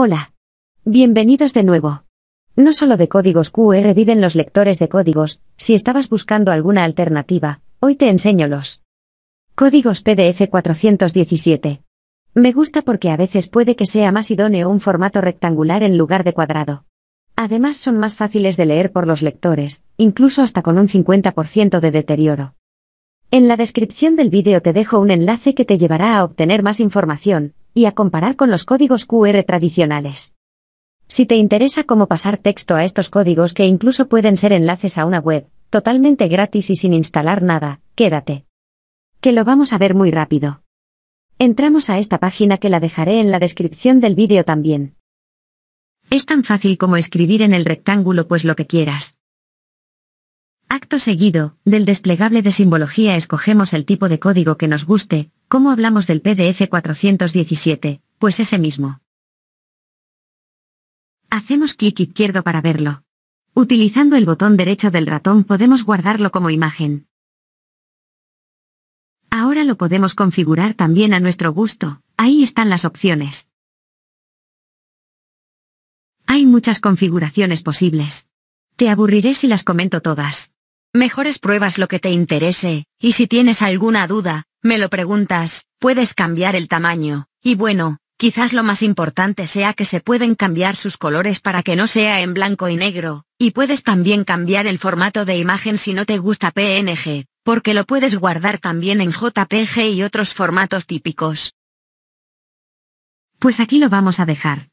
Hola. Bienvenidos de nuevo. No solo de códigos QR viven los lectores de códigos, si estabas buscando alguna alternativa, hoy te enseño los códigos PDF 417. Me gusta porque a veces puede que sea más idóneo un formato rectangular en lugar de cuadrado. Además son más fáciles de leer por los lectores, incluso hasta con un 50% de deterioro. En la descripción del vídeo te dejo un enlace que te llevará a obtener más información, y a comparar con los códigos QR tradicionales. Si te interesa cómo pasar texto a estos códigos que incluso pueden ser enlaces a una web, totalmente gratis y sin instalar nada, quédate. Que lo vamos a ver muy rápido. Entramos a esta página que la dejaré en la descripción del vídeo también. Es tan fácil como escribir en el rectángulo pues lo que quieras. Acto seguido, del desplegable de simbología escogemos el tipo de código que nos guste, ¿Cómo hablamos del PDF 417? Pues ese mismo. Hacemos clic izquierdo para verlo. Utilizando el botón derecho del ratón podemos guardarlo como imagen. Ahora lo podemos configurar también a nuestro gusto, ahí están las opciones. Hay muchas configuraciones posibles. Te aburriré si las comento todas. Mejores pruebas lo que te interese, y si tienes alguna duda, me lo preguntas, puedes cambiar el tamaño, y bueno, quizás lo más importante sea que se pueden cambiar sus colores para que no sea en blanco y negro, y puedes también cambiar el formato de imagen si no te gusta PNG, porque lo puedes guardar también en JPG y otros formatos típicos. Pues aquí lo vamos a dejar.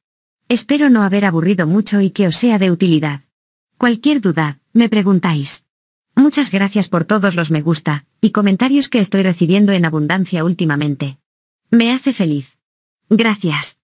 Espero no haber aburrido mucho y que os sea de utilidad. Cualquier duda, me preguntáis. Muchas gracias por todos los me gusta, y comentarios que estoy recibiendo en abundancia últimamente. Me hace feliz. Gracias.